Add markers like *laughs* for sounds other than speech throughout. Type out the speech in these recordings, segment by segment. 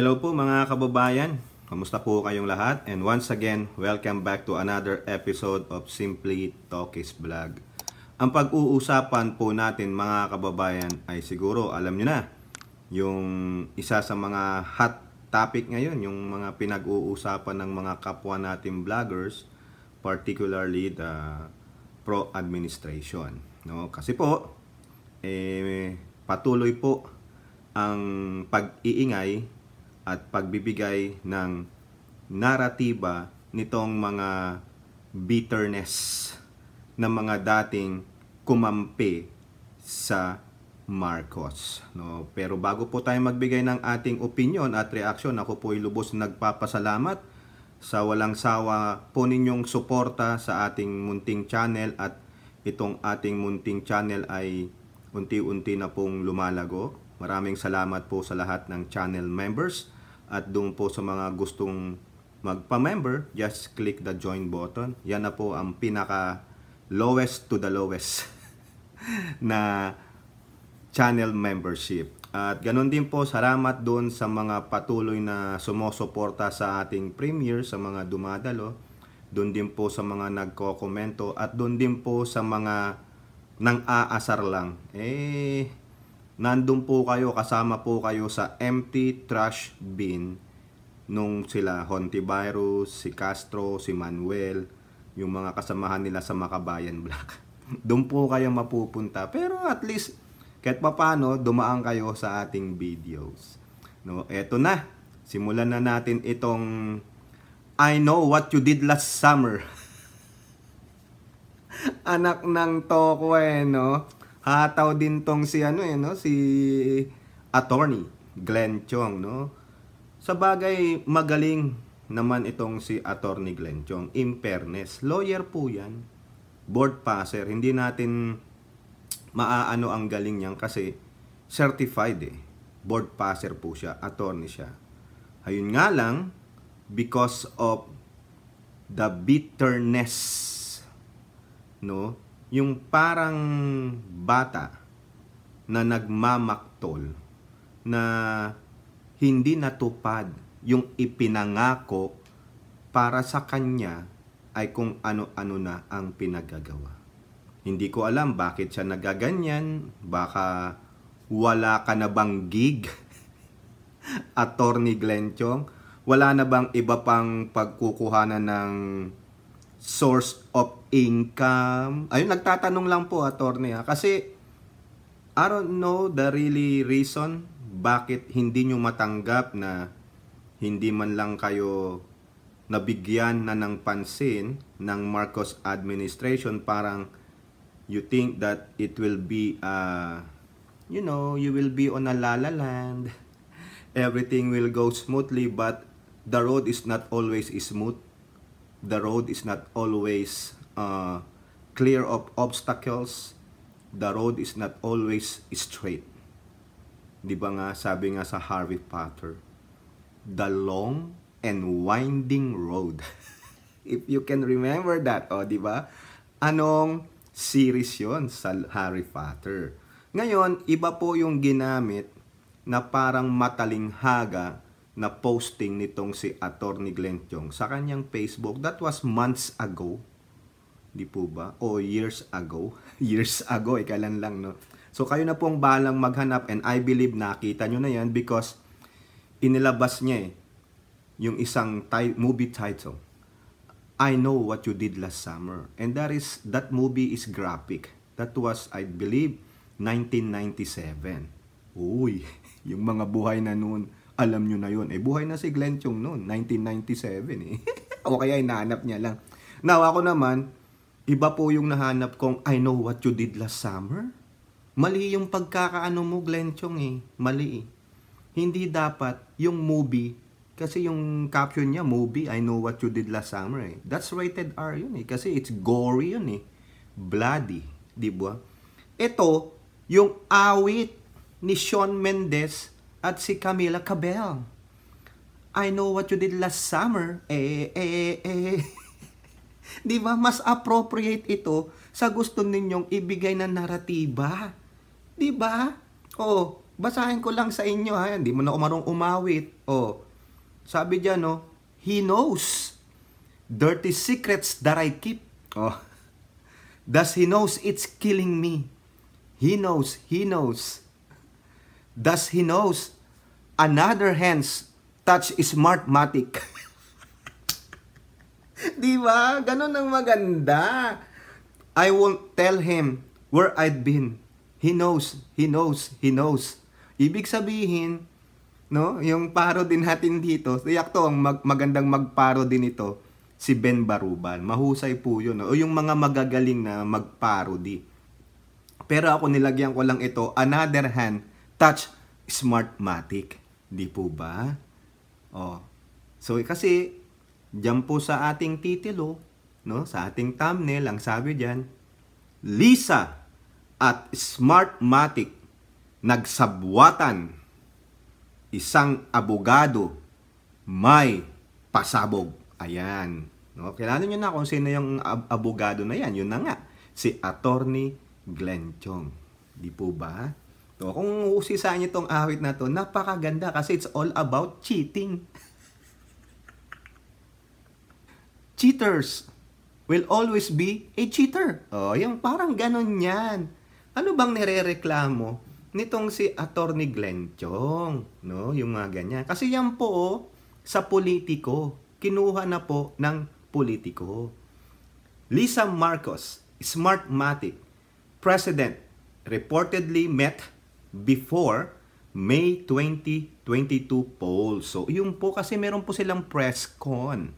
Hello po mga kababayan, kamusta po kayong lahat? And once again, welcome back to another episode of Simply Talkies Vlog. Ang pag-uusapan po natin mga kababayan ay siguro alam nyo na yung isa sa mga hot topic ngayon, yung mga pinag-uusapan ng mga kapwa natin vloggers, particularly the pro-administration. No? Kasi po, eh, patuloy po ang pag-iingay at pagbibigay ng naratiba nitong mga bitterness ng mga dating kumampi sa Marcos. No? Pero bago po tayo magbigay ng ating opinion at reaksyon, ako po ay lubos nagpapasalamat sa walang sawa po ninyong suporta sa ating munting channel at itong ating munting channel ay unti-unti na pong lumalago. Maraming salamat po sa lahat ng channel members at doon po sa mga gustong magpa-member, just click the join button. Yan na po ang pinaka lowest to the lowest *laughs* na channel membership. At ganun din po, salamat doon sa mga patuloy na sumusuporta sa ating premier, sa mga dumadalo. Doon din po sa mga nagko-komento at doon din po sa mga nang aasar lang. Eh, nandun po kayo, kasama po kayo sa empty trash bin nung sila Hontivirus, si Castro, si Manuel, yung mga kasamahan nila sa Makabayan Black. *laughs* Doon po kayo mapupunta. Pero at least, kahit papano, dumaan kayo sa ating videos. No, eto na. Simulan na natin itong I know what you did last summer. *laughs* Anak ng Tokwe, eh, no? Hataw din tong si ano eh, no? Si attorney Glenn Chong, no? Sa bagay, magaling naman itong si attorney Glenn Chong. In fairness, lawyer po yan. Board passer. Hindi natin maaano ang galing niyan kasi certified eh. Board passer po siya. Attorney siya. Ayun nga lang, because of the bitterness, no? yung parang bata na nagmamaktol na hindi natupad yung ipinangako para sa kanya ay kung ano-ano na ang pinagagawa. Hindi ko alam bakit siya nagaganyan. Baka wala ka na bang gig? *laughs* Attorney Glenn Chong? Wala na bang iba pang pagkukuhanan ng source of income? Ayun, nagtatanong lang po, attorney. Ha? Ah. Kasi, I don't know the really reason bakit hindi nyo matanggap na hindi man lang kayo nabigyan na ng pansin ng Marcos administration. Parang, you think that it will be, uh, you know, you will be on a lala land. *laughs* Everything will go smoothly, but the road is not always smooth the road is not always uh, clear of obstacles. The road is not always straight. Di ba nga, sabi nga sa Harvey Potter, the long and winding road. *laughs* If you can remember that, oh, di ba? Anong series yon sa Harry Potter? Ngayon, iba po yung ginamit na parang matalinghaga na posting nitong si Attorney Glenn Chong sa kanyang Facebook. That was months ago. Di po ba? O years ago. *laughs* years ago, ikalan eh, lang, no? So kayo na pong balang maghanap and I believe nakita nyo na yan because inilabas niya eh yung isang ti- movie title. I Know What You Did Last Summer. And that is, that movie is graphic. That was, I believe, 1997. Uy, *laughs* yung mga buhay na noon alam nyo na yon Eh, buhay na si Glenn Chung noon, 1997 eh. *laughs* o kaya hinahanap niya lang. Now, ako naman, iba po yung nahanap kong I know what you did last summer. Mali yung pagkakaano mo, Glenn Chung eh. Mali eh. Hindi dapat yung movie, kasi yung caption niya, movie, I know what you did last summer eh. That's rated R yun eh. Kasi it's gory yun eh. Bloody. Di ba? Ito, yung awit ni Sean Mendez at si Camila Cabell. I know what you did last summer. Eh, eh, eh. *laughs* Di ba? Mas appropriate ito sa gusto ninyong ibigay na naratiba. Di ba? Oh, basahin ko lang sa inyo ha. Hindi mo na umarong umawit. Oh, sabi diyan no, oh, he knows dirty secrets that I keep. Oh, *laughs* Does he knows it's killing me. He knows, he knows. Thus he knows another hand's touch is smartmatic. *laughs* Di ba? Ganun ang maganda. I won't tell him where I'd been. He knows, he knows, he knows. Ibig sabihin, no, yung parody natin dito, tiyak to ang mag magandang magparody nito si Ben Baruban. Mahusay po 'yun, no? o yung mga magagaling na magparody. Pero ako nilagyan ko lang ito, another hand touch Smartmatic. Di po ba? Oh. So eh, kasi diyan po sa ating titulo, no, sa ating thumbnail ang sabi diyan, Lisa at Smartmatic nagsabwatan. Isang abogado may pasabog. Ayan. No, kilala niyo na kung sino yung ab abogado na yan. Yun na nga. Si Attorney Glenn Chong. Di po ba? No, kung usisaan niyo tong awit na to, napakaganda kasi it's all about cheating. *laughs* Cheaters will always be a cheater. Oh, yung parang ganon yan. Ano bang nirereklamo nitong si Attorney Glenn Chong? No, yung mga ganyan. Kasi yan po oh, sa politiko. Kinuha na po ng politiko. Lisa Marcos, Smartmatic, President, reportedly met before May 2022 poll. So, yun po kasi meron po silang press con.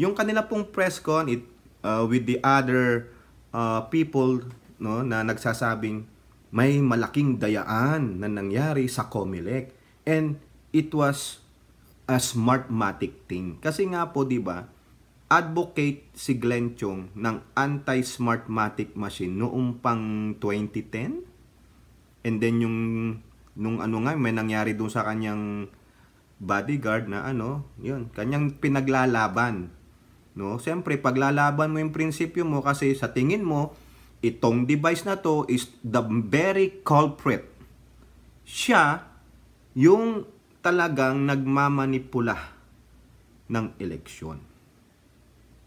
Yung kanila pong press con it, uh, with the other uh, people no, na nagsasabing may malaking dayaan na nangyari sa COMELEC. And it was a smartmatic thing. Kasi nga po, di ba, advocate si Glenn Chung ng anti-smartmatic machine noong pang 2010 And then yung nung ano nga may nangyari doon sa kanyang bodyguard na ano, yun, kanyang pinaglalaban. No? Siyempre, paglalaban mo yung prinsipyo mo kasi sa tingin mo, itong device na to is the very culprit. Siya yung talagang nagmamanipula ng eleksyon.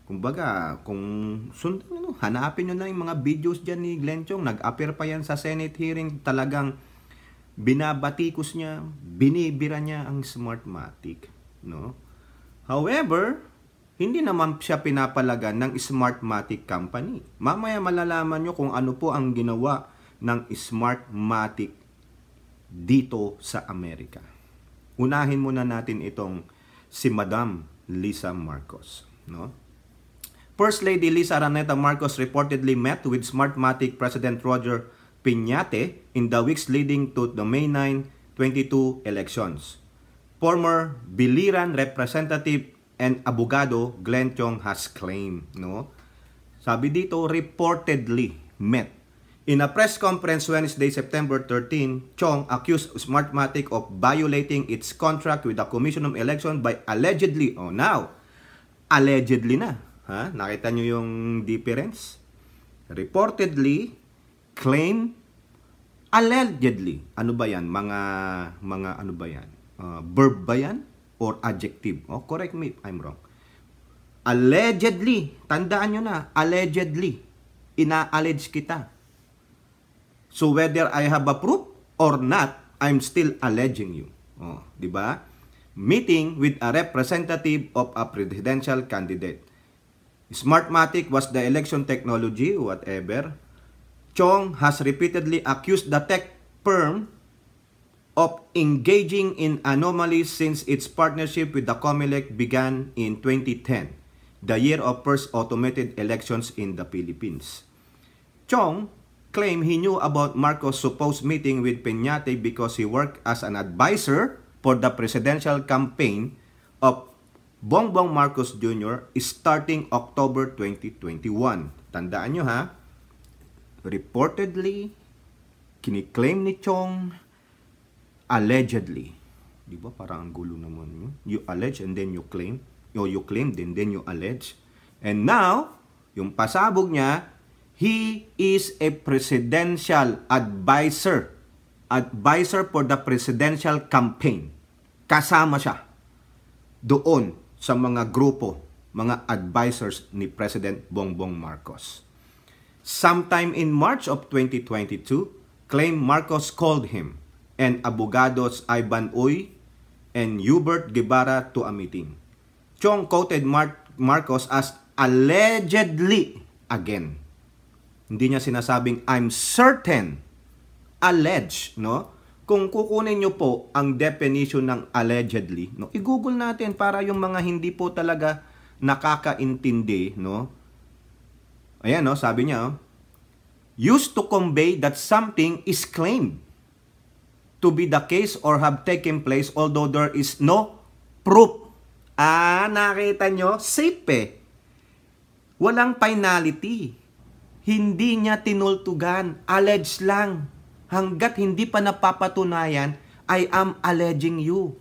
Kumbaga, kung sundan ano, hanapin nyo na yung mga videos dyan ni Glenn Chong. Nag-appear pa yan sa Senate hearing. Talagang binabatikos niya, binibira niya ang Smartmatic. No? However, hindi naman siya pinapalagan ng Smartmatic Company. Mamaya malalaman nyo kung ano po ang ginawa ng Smartmatic dito sa Amerika. Unahin muna natin itong si Madam Lisa Marcos. No? First Lady Lisa Araneta Marcos reportedly met with Smartmatic President Roger Piñate in the weeks leading to the May 9, 22 elections. Former Biliran Representative and Abogado Glenn Chong has claimed, no? Sabi dito, reportedly met. In a press conference Wednesday, September 13, Chong accused Smartmatic of violating its contract with the Commission of Election by allegedly, oh now, allegedly na, Ha? Nakita nyo yung difference? Reportedly, claim, allegedly. Ano ba yan? Mga, mga ano ba yan? Uh, verb ba yan? Or adjective? Oh, correct me if I'm wrong. Allegedly. Tandaan nyo na. Allegedly. Ina-allege kita. So whether I have a proof or not, I'm still alleging you. Oh, di ba? Meeting with a representative of a presidential candidate Smartmatic was the election technology, whatever. Chong has repeatedly accused the tech firm of engaging in anomalies since its partnership with the COMELEC began in 2010, the year of first automated elections in the Philippines. Chong claimed he knew about Marcos' supposed meeting with Peñate because he worked as an advisor for the presidential campaign of Bongbong Marcos Jr. is starting October 2021. Tandaan nyo ha, reportedly, kiniklaim ni Chong, allegedly. Di ba parang ang gulo naman yun? You allege and then you claim. Or you claim then then you allege. And now, yung pasabog niya, he is a presidential advisor. Advisor for the presidential campaign. Kasama siya doon sa mga grupo, mga advisors ni President Bongbong Marcos. Sometime in March of 2022, claim Marcos called him and abogados Ivan Uy and Hubert Guevara to a meeting. Chong quoted Mar Marcos as allegedly again. Hindi niya sinasabing I'm certain, allege, no? kung kukunin nyo po ang definition ng allegedly, no, i-google natin para yung mga hindi po talaga nakakaintindi, no? Ayan, no, sabi niya, oh, used to convey that something is claimed to be the case or have taken place although there is no proof. Ah, nakita nyo? Safe eh. Walang finality. Hindi niya tinultugan. Alleged lang hanggat hindi pa napapatunayan, I am alleging you.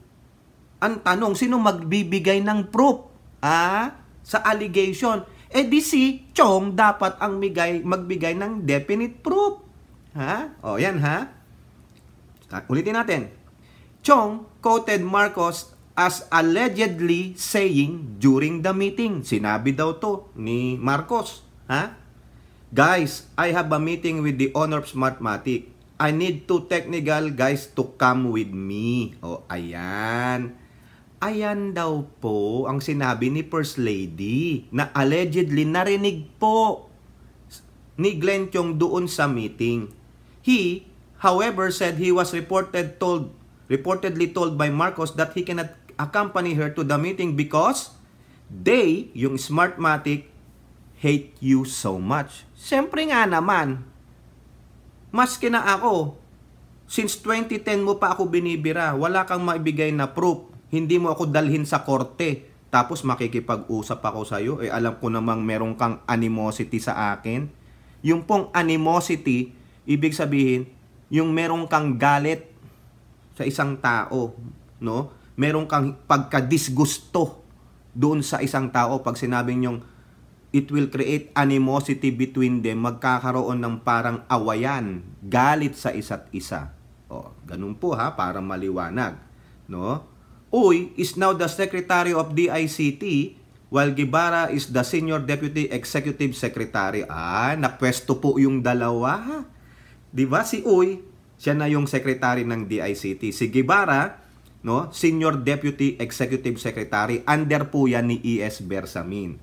Ang tanong, sino magbibigay ng proof? Ah, sa allegation. Eh di si Chong dapat ang migay, magbigay ng definite proof. Ha? O yan ha. Ah, ulitin natin. Chong quoted Marcos as allegedly saying during the meeting. Sinabi daw to ni Marcos. Ha? Guys, I have a meeting with the Honor of Smartmatic. I need two technical guys to come with me. O, ayan. Ayan daw po ang sinabi ni First Lady na allegedly narinig po ni Glenn Chong doon sa meeting. He, however, said he was reported told, reportedly told by Marcos that he cannot accompany her to the meeting because they, yung Smartmatic, hate you so much. Siyempre nga naman, Maski na ako, since 2010 mo pa ako binibira, wala kang maibigay na proof. Hindi mo ako dalhin sa korte. Tapos makikipag-usap ako sa iyo. Eh, alam ko namang merong kang animosity sa akin. Yung pong animosity, ibig sabihin, yung merong kang galit sa isang tao, no? Merong kang pagkadisgusto doon sa isang tao pag sinabing yung it will create animosity between them. Magkakaroon ng parang awayan, galit sa isa't isa. O, ganun po ha, para maliwanag. No? Uy is now the Secretary of DICT while Guevara is the Senior Deputy Executive Secretary. Ah, napwesto po yung dalawa. Di ba si Uy, siya na yung secretary ng DICT. Si Guevara, no, Senior Deputy Executive Secretary, under po yan ni ES Bersamin.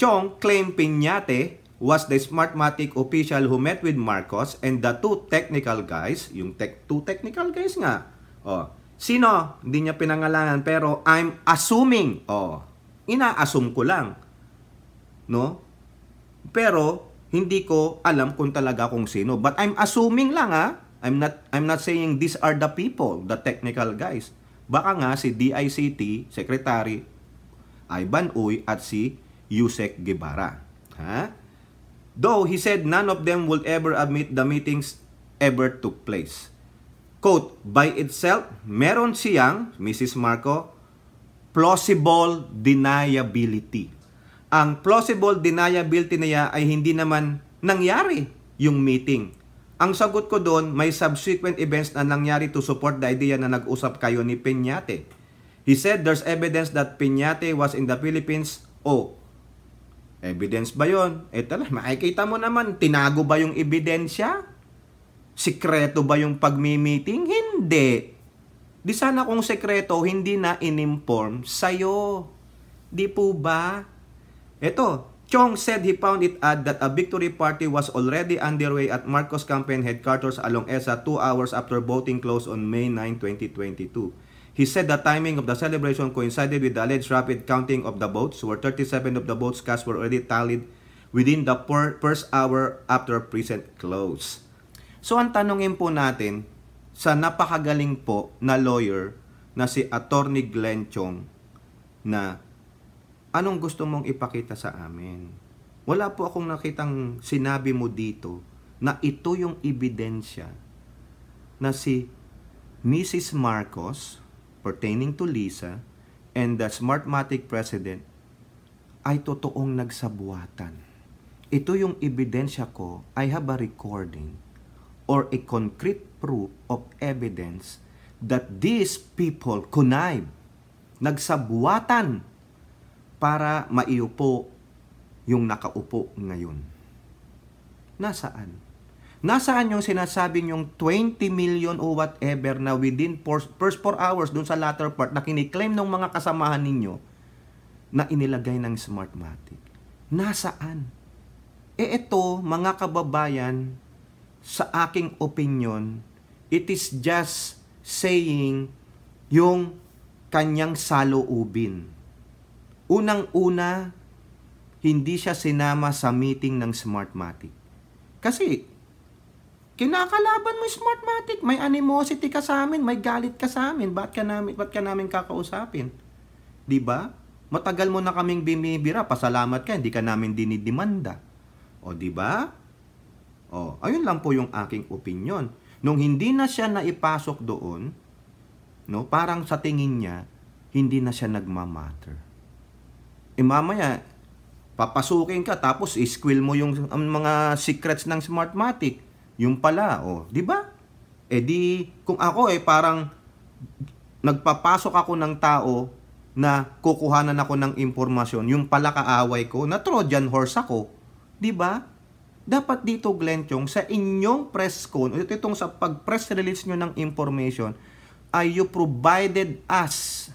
Chong claimed Piñate was the Smartmatic official who met with Marcos and the two technical guys, yung tech, two technical guys nga. Oh, sino? Hindi niya pinangalanan pero I'm assuming. Oh, ina-assume ko lang. No? Pero hindi ko alam kung talaga kung sino, but I'm assuming lang ha. I'm not I'm not saying these are the people, the technical guys. Baka nga si DICT, secretary Ivan Uy at si Yusek Guevara. Ha? Though he said none of them would ever admit the meetings ever took place. Quote, by itself, meron siyang, Mrs. Marco, plausible deniability. Ang plausible deniability niya ay hindi naman nangyari yung meeting. Ang sagot ko doon, may subsequent events na nangyari to support the idea na nag-usap kayo ni Piñate. He said there's evidence that Piñate was in the Philippines. o oh, Evidence ba yon? Eh tala, makikita mo naman, tinago ba yung ebidensya? Sikreto ba yung pagmi-meeting? Hindi. Di sana kung sekreto, hindi na in-inform sa'yo. Di po ba? Ito, Chong said he found it odd that a victory party was already underway at Marcos campaign headquarters along ESA two hours after voting closed on May 9, 2022. He said the timing of the celebration coincided with the alleged rapid counting of the votes, where 37 of the votes cast were already tallied within the first hour after present close. So ang tanongin po natin sa napakagaling po na lawyer na si Attorney Glenn Chong na anong gusto mong ipakita sa amin? Wala po akong nakitang sinabi mo dito na ito yung ebidensya na si Mrs. Marcos pertaining to Lisa and the Smartmatic president ay totoong nagsabuatan. Ito yung ebidensya ko, I have a recording or a concrete proof of evidence that these people connive, nagsabuatan para maiupo yung nakaupo ngayon. Nasaan? Nasaan yung sinasabi yung 20 million o whatever na within first 4 hours dun sa latter part na kiniklaim ng mga kasamahan ninyo na inilagay ng Smartmatic? Nasaan? E ito, mga kababayan, sa aking opinion, it is just saying yung kanyang saloobin. Unang-una, hindi siya sinama sa meeting ng Smartmatic. Kasi Kinakalaban mo Smartmatic. May animosity ka sa amin, may galit ka sa amin. Ba't ka namin, ba't ka namin kakausapin? 'Di ba? Matagal mo na kaming bimibira. Pasalamat ka, hindi ka namin dinidemanda. O 'di ba? O, ayun lang po yung aking opinion. Nung hindi na siya naipasok doon, no, parang sa tingin niya, hindi na siya nagmamatter. E mamaya, papasukin ka tapos isquill mo yung mga secrets ng Smartmatic yung pala, oh, 'di ba? Eh di kung ako eh parang nagpapasok ako ng tao na kukuhanan ako ng impormasyon, yung pala kaaway ko na Trojan horse ako, 'di ba? Dapat dito Glenn Chong sa inyong press con, itong sa pag-press release nyo ng information, ay you provided us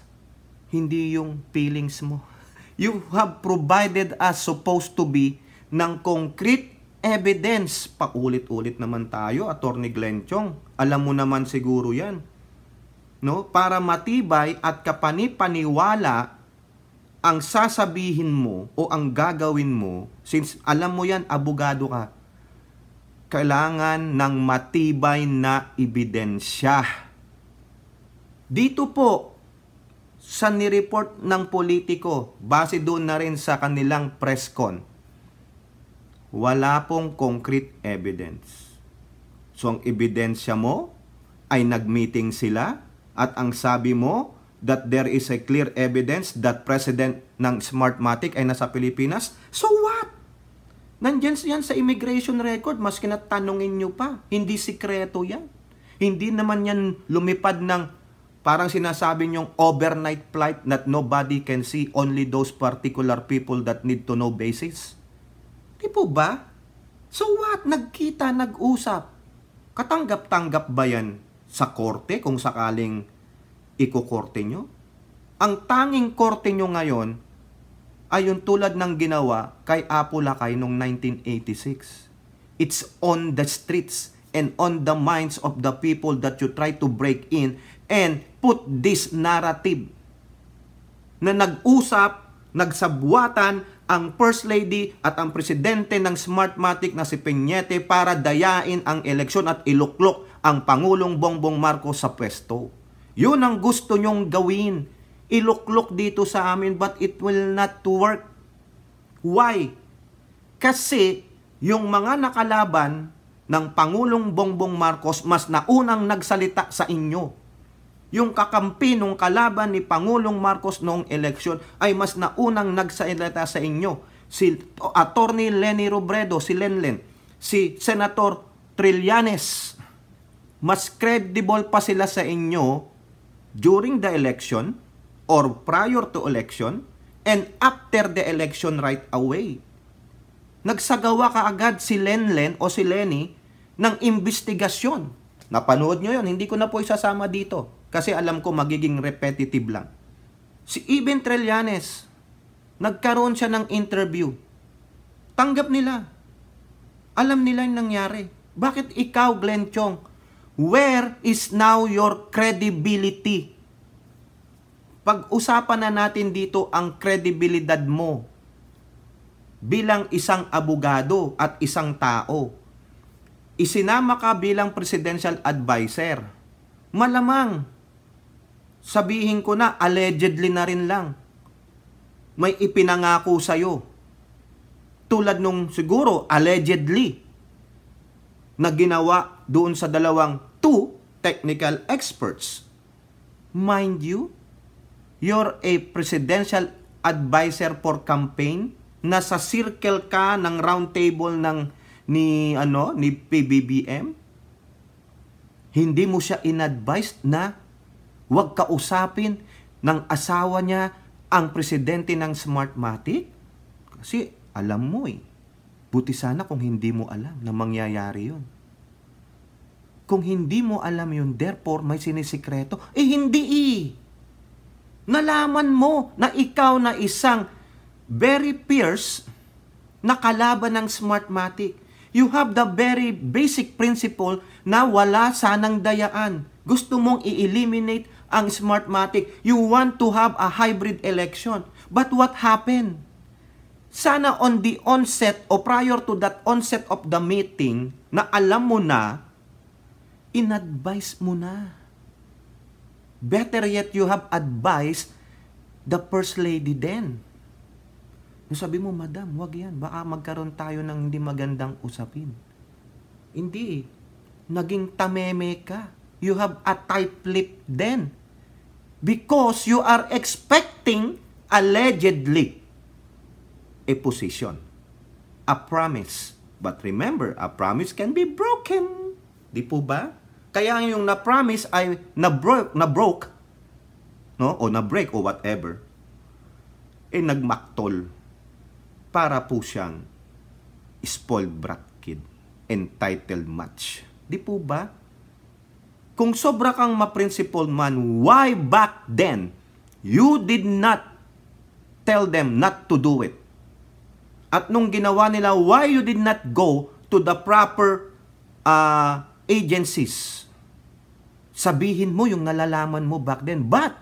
hindi yung feelings mo. *laughs* You have provided us supposed to be ng concrete evidence. Paulit-ulit naman tayo, Attorney Glenn Chong. Alam mo naman siguro yan. No? Para matibay at kapanipaniwala ang sasabihin mo o ang gagawin mo, since alam mo yan, abogado ka, kailangan ng matibay na ebidensya. Dito po, sa nireport ng politiko, base doon na rin sa kanilang press con, wala pong concrete evidence. So ang ebidensya mo ay nagmeeting sila at ang sabi mo that there is a clear evidence that president ng Smartmatic ay nasa Pilipinas. So what? Nandiyan yan sa immigration record, mas kinatanungin nyo pa. Hindi sikreto yan. Hindi naman yan lumipad ng parang sinasabi nyong overnight flight that nobody can see, only those particular people that need to know basis. Di po ba? So what? Nagkita, nag-usap. Katanggap-tanggap ba yan sa korte kung sakaling ikukorte nyo? Ang tanging korte nyo ngayon ay yung tulad ng ginawa kay Apo Lakay noong 1986. It's on the streets and on the minds of the people that you try to break in and put this narrative na nag-usap, nagsabwatan, ang First Lady at ang Presidente ng Smartmatic na si Piñete para dayain ang eleksyon at iluklok ang Pangulong Bongbong Marcos sa pwesto. Yun ang gusto nyong gawin. Iluklok dito sa amin but it will not to work. Why? Kasi yung mga nakalaban ng Pangulong Bongbong Marcos mas naunang nagsalita sa inyo yung kakampi nung kalaban ni Pangulong Marcos noong eleksyon ay mas naunang nagsalita sa inyo si Attorney Lenny Robredo, si Lenlen, si Senator Trillanes. Mas credible pa sila sa inyo during the election or prior to election and after the election right away. Nagsagawa ka agad si Lenlen o si Lenny ng investigasyon. Napanood nyo yon hindi ko na po isasama dito kasi alam ko magiging repetitive lang. Si Iben Trillanes, nagkaroon siya ng interview. Tanggap nila. Alam nila yung nangyari. Bakit ikaw, Glenn Chong? Where is now your credibility? Pag-usapan na natin dito ang credibility mo bilang isang abogado at isang tao. Isinama ka bilang presidential adviser. Malamang sabihin ko na allegedly na rin lang may ipinangako sa'yo. Tulad nung siguro allegedly na ginawa doon sa dalawang two technical experts. Mind you, you're a presidential advisor for campaign nasa circle ka ng round table ng ni ano ni PBBM hindi mo siya inadvise na Huwag kausapin ng asawa niya ang presidente ng Smartmatic? Kasi alam mo eh. Buti sana kung hindi mo alam na mangyayari yun. Kung hindi mo alam yun, therefore may sinisikreto, eh hindi eh. Nalaman mo na ikaw na isang very fierce na kalaban ng Smartmatic. You have the very basic principle na wala sanang dayaan. Gusto mong i-eliminate ang Smartmatic. You want to have a hybrid election. But what happened? Sana on the onset or prior to that onset of the meeting na alam mo na, in-advise mo na. Better yet, you have advised the First Lady then. Yung sabi mo, Madam, wag yan. Baka magkaroon tayo ng hindi magandang usapin. Hindi. Naging tameme ka you have a tight lip then. Because you are expecting allegedly a position, a promise. But remember, a promise can be broken. Di po ba? Kaya yung na-promise ay na-broke, na-broke no? o na-break o whatever, eh nagmaktol para po siyang spoiled brat kid, entitled match. Di po ba? Kung sobra kang ma-principled man, why back then you did not tell them not to do it? At nung ginawa nila, why you did not go to the proper uh, agencies? Sabihin mo yung nalalaman mo back then. But,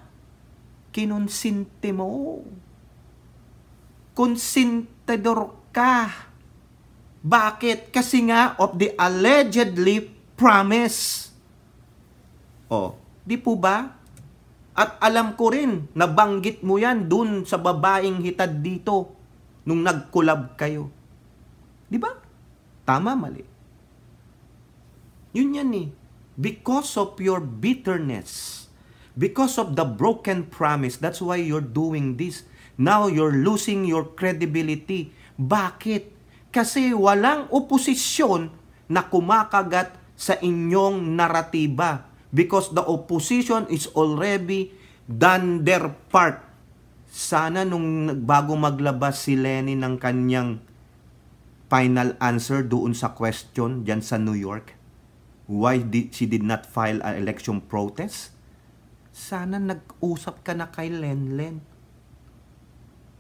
kinonsinte mo. Konsintador ka. Bakit? Kasi nga of the allegedly promise. O, di po ba? At alam ko rin, nabanggit mo yan dun sa babaeng hitad dito nung nag-collab kayo. Di ba? Tama, mali. Yun yan eh. Because of your bitterness, because of the broken promise, that's why you're doing this. Now you're losing your credibility. Bakit? Kasi walang oposisyon na kumakagat sa inyong naratiba because the opposition is already done their part. Sana nung bago maglabas si Lenny ng kanyang final answer doon sa question dyan sa New York, why did she did not file an election protest? Sana nag-usap ka na kay Lenlen. -Len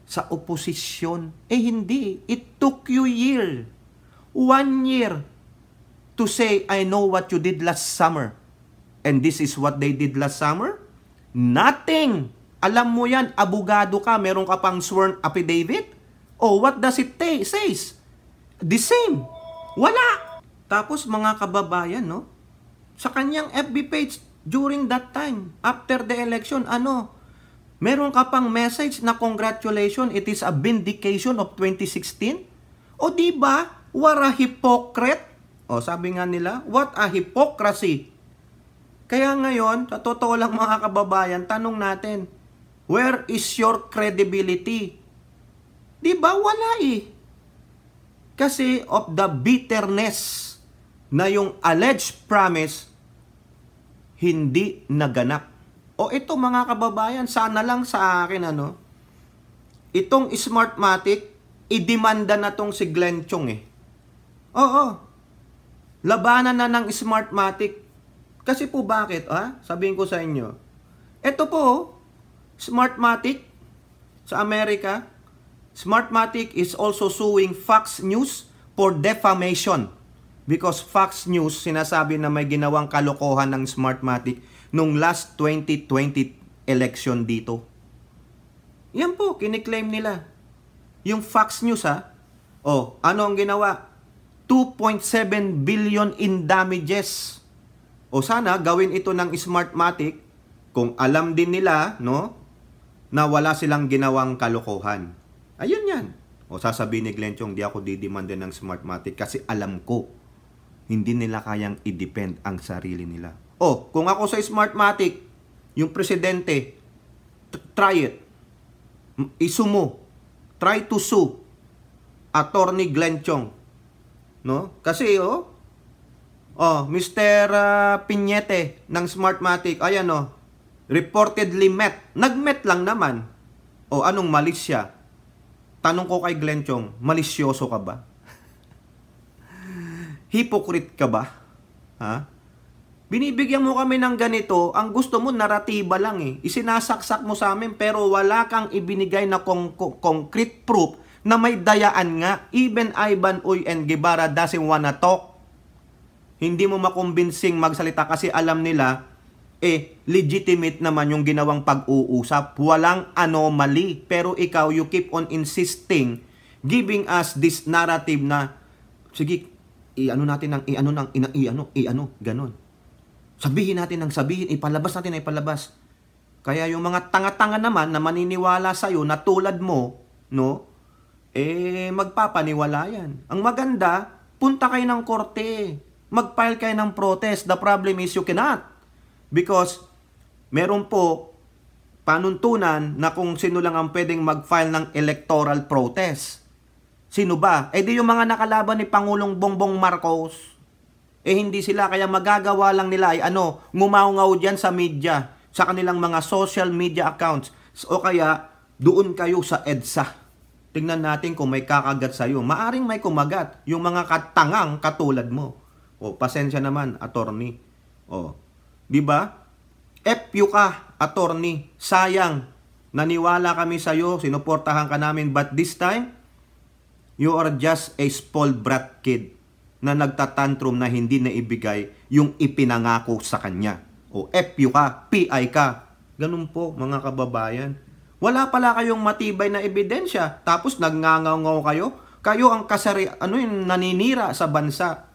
sa oposisyon. Eh hindi. It took you year. One year to say, I know what you did last summer. And this is what they did last summer? Nothing! Alam mo yan, abogado ka, meron ka pang sworn affidavit? oh, what does it says? The same. Wala! Tapos mga kababayan, no? Sa kanyang FB page during that time, after the election, ano? Meron ka pang message na congratulations, it is a vindication of 2016? O di ba? What a hypocrite. O sabi nga nila, what a hypocrisy. Kaya ngayon, sa totoo lang mga kababayan, tanong natin, where is your credibility? Di ba wala eh. Kasi of the bitterness na yung alleged promise hindi naganap. O ito mga kababayan, sana lang sa akin ano, itong Smartmatic, idemanda na tong si Glenn Chong eh. Oo. Labanan na ng Smartmatic kasi po bakit, Ah? Sabihin ko sa inyo. Ito po, Smartmatic sa Amerika. Smartmatic is also suing Fox News for defamation. Because Fox News sinasabi na may ginawang kalokohan ng Smartmatic nung last 2020 election dito. Yan po, kiniklaim nila. Yung Fox News ha. Ah. O, oh, ano ang ginawa? 2.7 billion in damages o sana gawin ito ng Smartmatic kung alam din nila, no, na wala silang ginawang kalokohan. Ayun yan. O sasabihin ni Glenchong, di ako didimanda ng Smartmatic kasi alam ko. Hindi nila kayang i-depend ang sarili nila. O, kung ako sa Smartmatic, yung presidente, try it. Isumo. Try to sue. Attorney Glenchong. No? Kasi, oh, Oh, Mr. Uh, ah, Pinyete ng Smartmatic. Ayan oh. Reportedly met. Nag-met lang naman. Oh, anong mali siya? Tanong ko kay Glenn Chong, malisyoso ka ba? *laughs* Hypocrite ka ba? Ha? Binibigyan mo kami ng ganito, ang gusto mo naratiba lang eh. Isinasaksak mo sa amin pero wala kang ibinigay na con- con- concrete proof na may dayaan nga. Even Ivan Uy and Guevara doesn't wanna talk hindi mo makumbinsing magsalita kasi alam nila, eh, legitimate naman yung ginawang pag-uusap. Walang anomaly. Pero ikaw, you keep on insisting, giving us this narrative na, sige, iano natin ng, iano ng, i iano i-ano, ganon. Sabihin natin ng sabihin, ipalabas natin ng ipalabas. Kaya yung mga tanga-tanga naman na maniniwala sa'yo na tulad mo, no, eh, magpapaniwala yan. Ang maganda, punta kayo ng korte mag-file kayo ng protest. The problem is you cannot. Because meron po panuntunan na kung sino lang ang pwedeng mag-file ng electoral protest. Sino ba? Eh di yung mga nakalaban ni Pangulong Bongbong Marcos. Eh hindi sila, kaya magagawa lang nila ay ano, ngumaungaw dyan sa media, sa kanilang mga social media accounts. O kaya, doon kayo sa EDSA tingnan natin kung may kakagat sa'yo. Maaring may kumagat yung mga katangang katulad mo. O, oh, pasensya naman, attorney. O, oh. di ba? FU ka, attorney. Sayang. Naniwala kami sa iyo, sinuportahan ka namin, but this time, you are just a spoiled brat kid na nagtatantrum na hindi na ibigay yung ipinangako sa kanya. O, oh, FU ka, PI ka. Ganun po, mga kababayan. Wala pala kayong matibay na ebidensya, tapos nagngangaw kayo. Kayo ang kasari, ano yung naninira sa bansa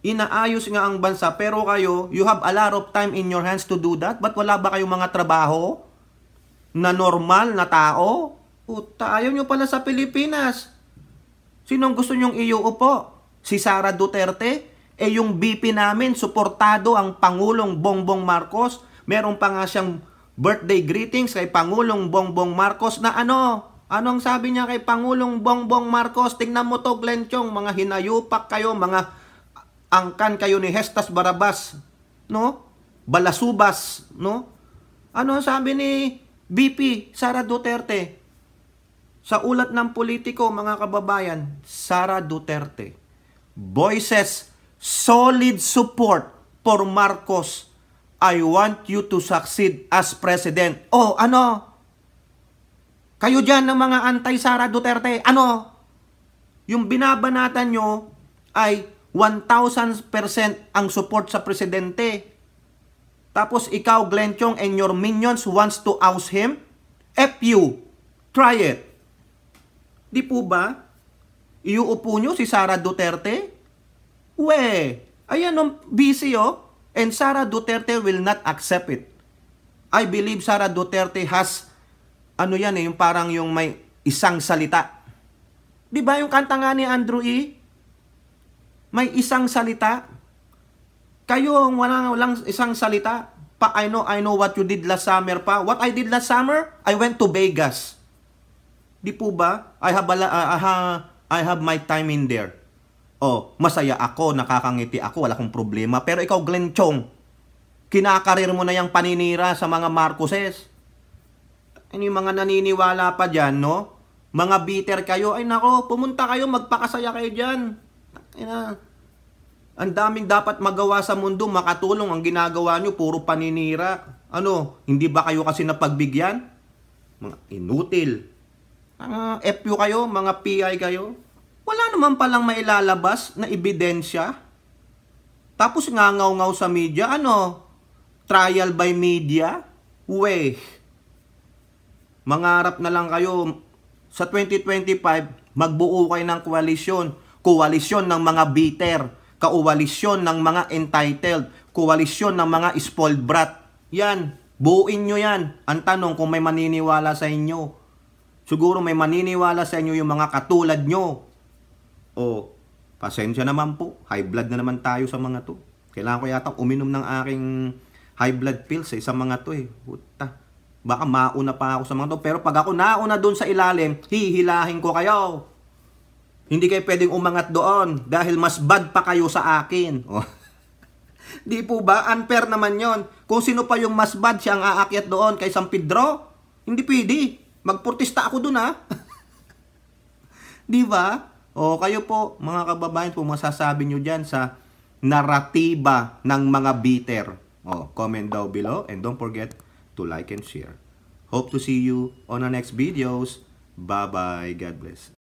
inaayos nga ang bansa pero kayo, you have a lot of time in your hands to do that. but wala ba kayong mga trabaho na normal na tao? Puta, ayaw nyo pala sa Pilipinas. Sinong gusto nyong iuupo? Si Sara Duterte? Eh yung BP namin, suportado ang Pangulong Bongbong Marcos. Meron pa nga siyang birthday greetings kay Pangulong Bongbong Marcos na ano? Anong sabi niya kay Pangulong Bongbong Marcos? Tingnan mo to, Glenchong, mga hinayupak kayo, mga angkan kayo ni Hestas Barabas, no? Balasubas, no? Ano ang sabi ni BP Sara Duterte? Sa ulat ng politiko, mga kababayan, Sara Duterte, voices, solid support for Marcos. I want you to succeed as president. Oh, ano? Kayo dyan ng mga anti-Sara Duterte, ano? Yung binabanatan nyo ay 1,000% ang support sa presidente. Tapos ikaw, Glenn Chong, and your minions wants to oust him? F you. Try it. Di po ba? Iuupo nyo si Sara Duterte? We, ayan ang um, busy oh. And Sara Duterte will not accept it. I believe Sara Duterte has, ano yan eh, yung parang yung may isang salita. Di ba yung kanta nga ni Andrew E? May isang salita. Kayo, wala lang isang salita. Pa, I know, I know what you did last summer pa. What I did last summer? I went to Vegas. Di po ba? I have, a, uh, I have my time in there. Oh, masaya ako, nakakangiti ako, wala akong problema. Pero ikaw, Glenn Chong, kinakarir mo na yung paninira sa mga Marcoses. Ano yung mga naniniwala pa dyan, no? Mga bitter kayo, ay nako, pumunta kayo, magpakasaya kayo dyan. Ina, ang daming dapat magawa sa mundo, makatulong. Ang ginagawa nyo, puro paninira. Ano, hindi ba kayo kasi napagbigyan? Mga inutil. Mga FU kayo, mga PI kayo. Wala naman palang mailalabas na ebidensya. Tapos ngangaw-ngaw sa media, ano? Trial by media? Weh. Mangarap na lang kayo. Sa 2025, magbuo kayo ng koalisyon koalisyon ng mga bitter, koalisyon ng mga entitled, koalisyon ng mga spoiled brat. Yan, buuin nyo yan. Ang tanong kung may maniniwala sa inyo. Siguro may maniniwala sa inyo yung mga katulad nyo. O, pasensya naman po. High blood na naman tayo sa mga to. Kailangan ko yata uminom ng aking high blood pills eh, sa mga to eh. Puta. Baka mauna pa ako sa mga to. Pero pag ako nauna doon sa ilalim, hihilahin ko kayo. Hindi kayo pwedeng umangat doon dahil mas bad pa kayo sa akin. *laughs* Oh. Di po ba? Unfair naman yon. Kung sino pa yung mas bad siya ang aakyat doon kay San Pedro, hindi pwede. Magportista ako doon ha. *laughs* Di ba? O oh, kayo po, mga kababayan po, masasabi nyo dyan sa naratiba ng mga bitter. O, oh, comment daw below and don't forget to like and share. Hope to see you on our next videos. Bye-bye. God bless.